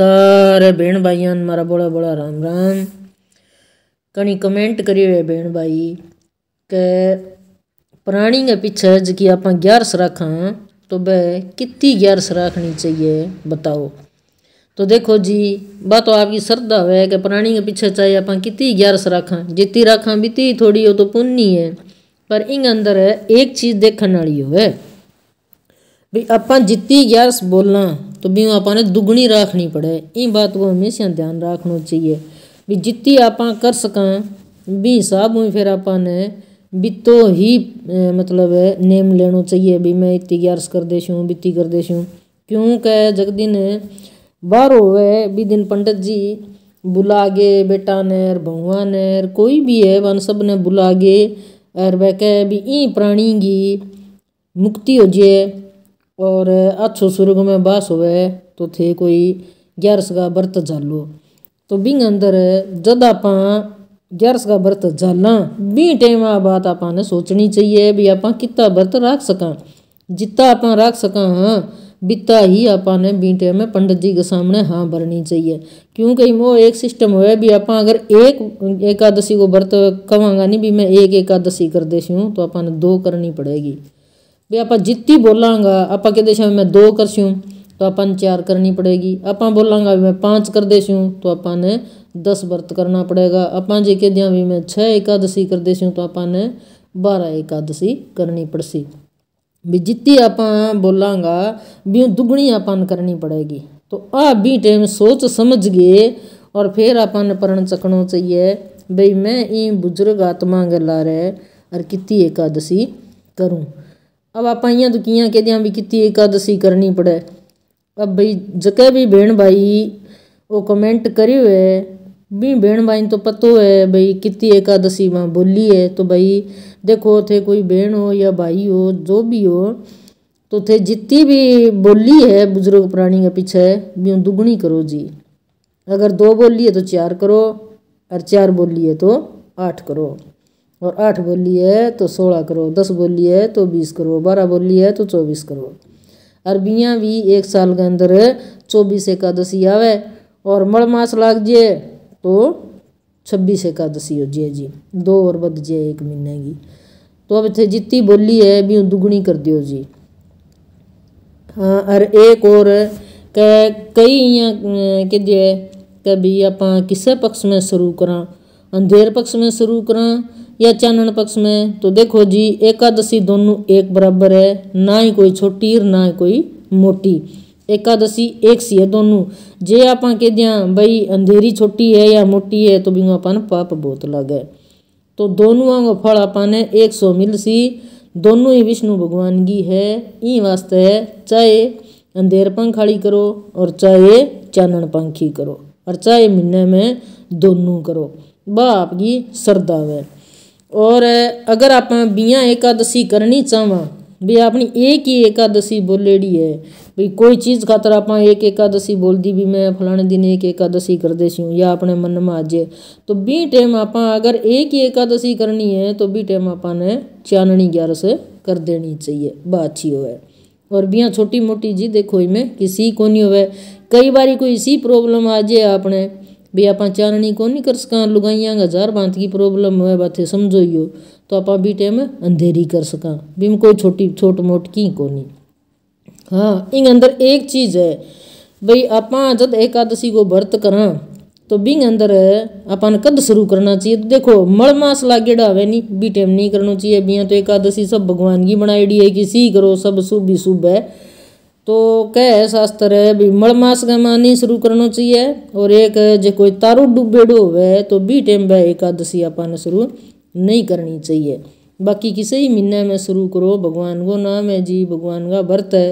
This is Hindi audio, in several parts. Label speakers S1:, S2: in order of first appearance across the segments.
S1: सारे बहन भाइयों मारा बोला बोला राम राम कहीं कमेंट करी हुए बहन भाई के प्राणी के पीछे जी आप ग्यारस राखा तो वह कितनी ग्यारस सराखनी चाहिए बताओ तो देखो जी बात तो आपकी श्रद्धा है कि प्राणी के पीछे चाहे आप कितनी ग्यारस सराखा जितनी राखा बीती थोड़ी हो तो पुन्नी है पर इन अंदर एक चीज़ देखने वाली हो भाई आप जितनी ग्यारस बोलना तो आप आपने दुगनी राखनी पड़े इन बात को हमेशा ध्यान रखना चाहिए भी जितनी आप कर सकें भी हिसाब हुई फिर आपने भी तो ही मतलब नेम लेना चाहिए भी मैं इतनी ग्यारस कर सूँ बीती कर क्यों क्योंकि जगदी ने हो होवे भी दिन पंडित जी बुलागे बेटा नेर बहुआ नेर कोई भी है वन सब ने बुलागे और वह कह भी ई प्राणी की मुक्ति हो जाए और अच्छो सुरग में बास होवे तो थे कोई ग्यारस का व्रत जालो तो बिंग अंदर जद आप ग्यारस का व्रत जाला बी टाइम आ बात आपने सोचनी चाहिए भी आप कितना व्रत रख सक जितना आप रख सक हाँ ही आपने बी टाइम में पंडित जी के सामने हाँ भरनी चाहिए क्योंकि वो एक सिस्टम हो भी आप अगर एक एकादशी को व्रत कवांगा नहीं भी मैं एक एकादशी कर देसी हूँ तो आपने दो करनी पड़ेगी भी तो आप जितनी बोलागा आप कहते ਸੀ मैं दो कर सूँ तो अपन चार करनी पड़ेगी आप बोलांगा भी मैं पाँच कर दे सूँ तो अपन ने दस व्रत करना पड़ेगा आप जे कह दें भी मैं छः एकादशी कर दे सूँ तो अपन बारह एकादशी करनी पड़सी भी जितनी आप बोलांगा भी दुगनी अपन करनी पड़ेगी तो आ भी टाइम सोच समझ गए और फिर अपन प्रण चकनो चाहिए भाई मैं ई बुजुर्ग आत्मा गला रहे और कितनी एकादशी करूँ अब आप तो कियां कह हैं भी कि एकादशी करनी पड़े अब भाई जके भी बहन भाई वो कमेंट करी हुए भी बहन भाई तो पतो है भाई कितनी एकादशी वहाँ बोली है तो भाई देखो थे कोई बहन हो या भाई हो जो भी हो तो थे जितनी भी बोली है बुजुर्ग प्राणी के पीछे भी दुगुनी करो जी अगर दो बोली है तो चार करो और चार बोली है तो आठ करो और आठ बोली है तो सोलह करो दस बोली है तो बीस करो बारह बोली है तो चौबीस करो अरबियाँ भी एक साल के अंदर चौबीस एकादशी आवे और मलमास मास लाग जाए तो छब्बीस एकादशी हो जाए जी दो और बद जाए एक महीने की तो अब इतने जितनी बोली है भी दुगुनी कर दियो जी हाँ और एक और कई इं अं, के कि भी आप किस पक्ष में शुरू करा अंधेर पक्ष में शुरू करा या चानन पक्ष में तो देखो जी एकादशी दोनों एक बराबर है ना ही कोई छोटी और ना ही कोई मोटी एकादशी एक सी है दोनों जे आप कह दिया भाई अंधेरी छोटी है या मोटी है तो भी अपन पाप बहुत है तो दोनों का फल आपने एक सौ मिल सी दोनों ही विष्णु भगवान की है ई वास्ते है चाहे अंधेर पंखाड़ी करो और चाहे चानन पंखी करो और चाहे महीने में दोनों करो बाप आपकी श्रद्धा है और अगर आप बिया एकादशी करनी चाहवा भी अपनी एक ही एकादशी बोलेड़ी है भाई कोई चीज़ खातर आप एक एकादशी बोल दी भी मैं फलाने दिन एक एकादशी कर देसी हूँ या अपने मन में आज तो बी टाइम आप अगर एक ही एकादशी करनी है तो बी टाइम आप चाननी ग्यारह से कर देनी चाहिए बा अच्छी हो और बिया छोटी मोटी जी देखो इमें किसी को नहीं हो कई बार कोई इसी प्रॉब्लम आ जाए आपने भी आप कौन नहीं कर सका लुगाइया का हजार बांत की प्रॉब्लम हो बातें समझो यो तो आप बी टाइम अंधेरी कर सका बीम कोई छोटी छोट मोट की नहीं हाँ इंग अंदर एक चीज है भाई आप जब एकादशी को व्रत करा तो बिंग अंदर अपन कद शुरू करना चाहिए तो देखो मल मास लागेड़ा वे नहीं बी टाइम नहीं करना चाहिए बिया तो एकादशी सब भगवान की बनाई डी है कि सी करो सब शुभ ही शुभ है तो कह शास्त्र है भी मलमास मास का मानी शुरू करना चाहिए और एक जो कोई तारू डूबेडो हुए तो भी टाइम वह एकादशी अपन शुरू नहीं करनी चाहिए बाकी किसी ही महीने में शुरू करो भगवान को नाम है जी भगवान का व्रत है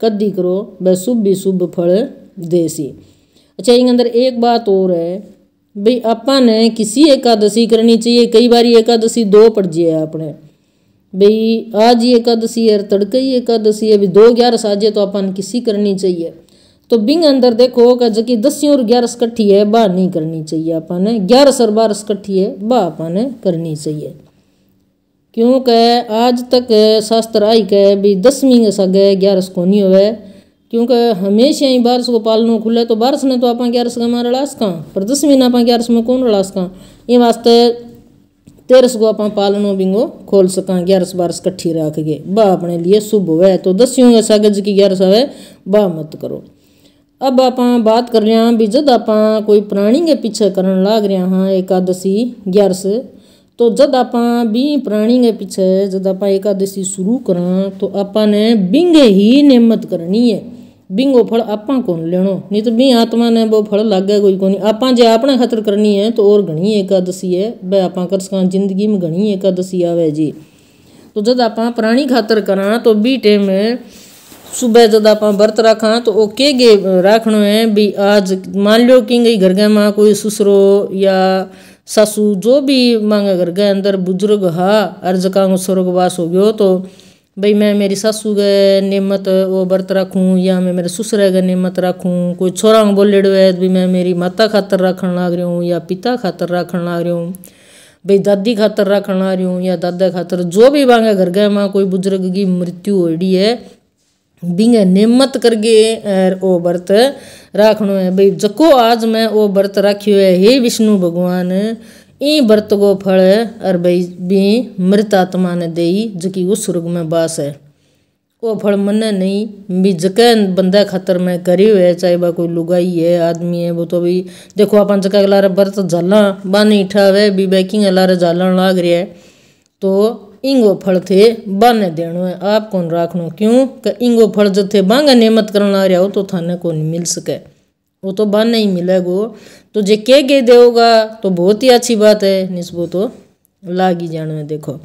S1: कदी करो वह शुभ भी शुभ फल देसी अच्छा इन अंदर एक बात और है भाई अपन किसी एकादशी करनी चाहिए कई बार एकादशी दो पड़ जाए अपने भाई आज ही एकादशी है तड़के ही एकादशी है भाई दो ग्यारह साजे तो अपन किसी करनी चाहिए तो बिंग अंदर देखो कि जबकि दसियों और ग्यारस कट्ठी है बा नहीं करनी चाहिए अपन ने ग्यारह और बारस कट्ठी है बा अपन ने करनी चाहिए क्यों कह आज तक शास्त्र आई कह भी दसवीं का सग है ग्यारस को नहीं हुआ क्योंकि हमेशा ही बारिश को पालनो खुले तो बारिश ने तो आप ग्यारस का मारा लाश कहाँ पर दसवीं ने अपना ग्यारस में कौन लाश कहाँ ये वास्ते तेरस को आप पालनो बिंगो खोल सका ग्यारस बारस कट्ठी रख गए बा अपने लिए शुभ वह तो दसियों या सागज की ग्यारस आवे बा मत करो अब आप बात कर रहे हैं भी जब आप कोई प्राणी के पीछे कर लाग रहा हाँ एकादशी ग्यारस तो जब आप भी प्राणी के पीछे जब आप एकादशी शुरू करा तो आपने बिंग ही नियमत करनी है बिंगो फल आपा कौन लेनो नहीं तो बी आत्मा ने वो फल लागे कोई कौन आप जे अपने खातर करनी है तो और घनी एकादशी है वह आप कर सका जिंदगी में घनी एकादशी आवे जी तो जब आप प्राणी खातर करा तो बी टेम सुबह जब आप वर्त रखा तो वो के गे रखना है भी आज मान लो कि गई घर गए माँ कोई सुसरो या सासू जो भी मांगा घर गए अंदर बुजुर्ग हा अर्ज का स्वर्गवास हो गयो तो भाई मैं मेरी सासू के नेमत वो व्रत रखूँ या मैं मेरे ससुरे के नेमत रखूँ कोई छोरा को बोलेड़ो है तो भाई मैं मेरी माता खातर रखन लग रही हूँ या पिता खातर रखन लग रही हूँ भाई दादी खातर रखन लग रही हूँ या दादा खातर जो भी बांगे घर गए माँ कोई बुजुर्ग की मृत्यु हो रही है बिंगे नेमत करके ओ व्रत राखनो है भाई जको आज मैं वो व्रत राखियो है हे विष्णु भगवान ई व्रत गो फल और भाई भी मृत आत्मा ने दे जो कि वो में बास है वो फल मने नहीं भी जक बंदा खातर में करी हुए चाहे वह कोई लुगाई है आदमी है वो तो भी देखो अपन जगह लारे व्रत झाला बाने इठावे भी बैकिंग लारे झालन लाग रहा है तो इंगो फल थे बाने देनो है आप कौन राखनो क्यों इंगो फल जो थे बांगा नियमत करना रहा हो तो थाने कौन मिल सके वो तो बन नहीं गो तो जे के के देगा तो बहुत ही अच्छी बात है निस्बो तो लाग ही जाने देखो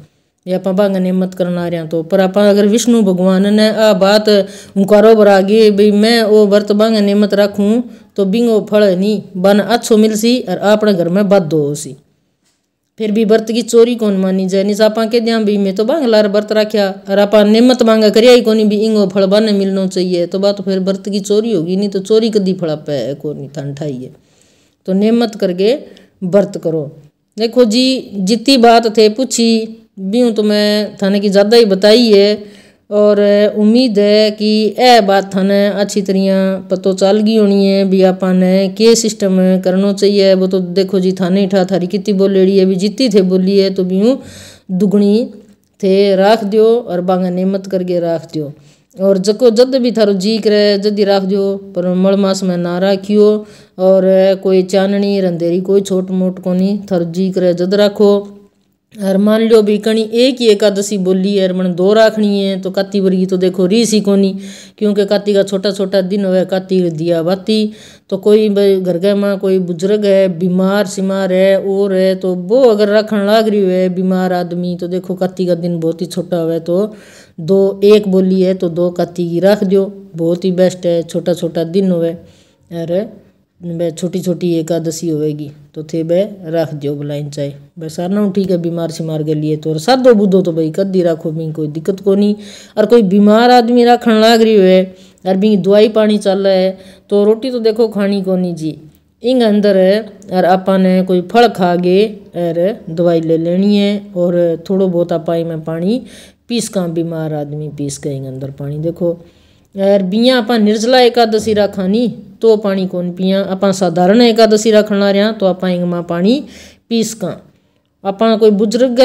S1: ये आप भंग ने मत करना रहा तो पर आप अगर विष्णु भगवान ने आ बात करो पर गए भाई मैं वो व्रत भंग नियमत रखूँ तो बिंगो फल नहीं बन अच्छो मिलसी और अपने घर में बद दो सी फिर भी बर्त की चोरी कौन मानी जाए निज आप के दिया भी मैं तो बांग लार बर्त और आप नेमत मांगा करिया ही कोनी भी इंगो फल बने मिलना चाहिए तो बात फिर बर्त की चोरी होगी नहीं तो चोरी कदी फल पे कोनी ठंठाइए तो नेमत करके बर्त करो देखो जी जितनी बात थे पूछी भी हूँ तो मैं थाने की ज़्यादा ही बताई है और उम्मीद है कि यह बात थाने अच्छी तरह पतो चल गई होनी है भी आपा ने के सिस्टम करना चाहिए वो तो देखो जी थाने ठा थारी कितनी बोलेड़ी है भी जीती थे बोली है तो भी यूँ दुगनी थे राख दियो और बांगा नेमत करके राख दियो और जको जद भी थारो जी करे ही राख दियो पर मल मास में ना राखियो और कोई चाननी रंधेरी कोई छोट मोट कोनी थारो जी करे जद राखो और मान लो भी कणी एक ही एकादशी बोली है मन दो राखनी है तो काती वर्गी तो देखो रीस ही कोनी क्योंकि काती का छोटा छोटा दिन हुआ काती दिया बाती तो कोई घर गए माँ कोई बुजुर्ग है बीमार सीमार है और है तो वो अगर रखन लाग रही है बीमार आदमी तो देखो काती का दिन बहुत ही छोटा हुआ है तो दो एक बोली है तो दो काती की रख दो बहुत ही बेस्ट है छोटा छोटा दिन हुआ है अरे वे छोटी छोटी एकादशी होएगी तो थे बे रख दियो भला इंचाई भाई सारना ठीक है बीमार शिमार के लिए तो सादो बुदो तो भाई कद ही रखो भी कोई दिक्कत को नहीं और कोई बीमार आदमी रख लाग रही हो और भी दवाई पानी चल रहा है तो रोटी तो देखो खानी को नहीं जी इंग अंदर और आपने कोई फल खा गए और दवाई ले लेनी है और थोड़ा बहुत आप में पानी पीस का बीमार आदमी पीस के इंग अंदर पानी देखो बीया आप निर्जला एकादशी राखानी तो पानी कौन पियाँ आप साधारण एकादशी राखना रहा तो आप इंग पानी पी सका आप कोई बुजुर्ग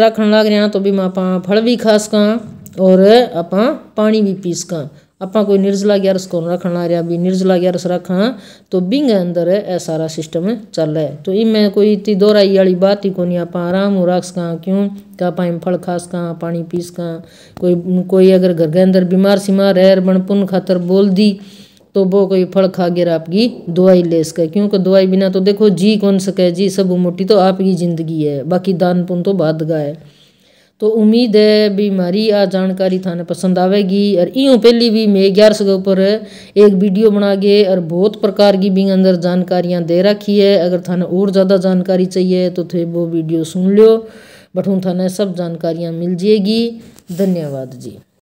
S1: रखन लग रहा तो भी माँ आप फल भी खा सक और आप पानी भी पी सका अपना कोई निर्जला ग्यारस कौन रखना या भी निर्जला ग्यारस रखा तो बिंग अंदर है सारा सिस्टम चल रहा है तो इनमें कोई इतनी दोहराई वाली बात ही नहीं आप आराम रख सकें क्यों क्या पाए फल खा सका पानी पी सका कोई कोई अगर घर के अंदर बीमार सीमार है बनपुन खातर बोल दी तो वो कोई फल खा गिर आपकी दवाई ले सके क्योंकि दवाई बिना तो देखो जी कौन सके जी सब मोटी तो आपकी ज़िंदगी है बाकी दान पुन तो बाद है तो उम्मीद है भी मारी आ जानकारी थाने पसंद आवेगी और इं पहली भी मैं ग्यारह सौ ऊपर एक वीडियो बना के और बहुत प्रकार की भी अंदर जानकारियाँ दे रखी है अगर थाने और ज़्यादा जानकारी चाहिए तो थे वो वीडियो सुन लो बट हूँ थाने सब जानकारियाँ मिल जाएगी धन्यवाद जी